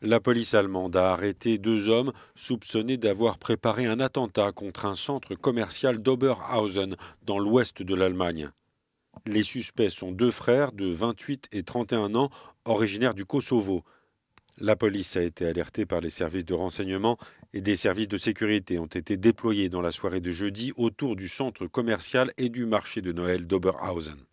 La police allemande a arrêté deux hommes soupçonnés d'avoir préparé un attentat contre un centre commercial d'Oberhausen dans l'ouest de l'Allemagne. Les suspects sont deux frères de 28 et 31 ans originaires du Kosovo. La police a été alertée par les services de renseignement et des services de sécurité ont été déployés dans la soirée de jeudi autour du centre commercial et du marché de Noël d'Oberhausen.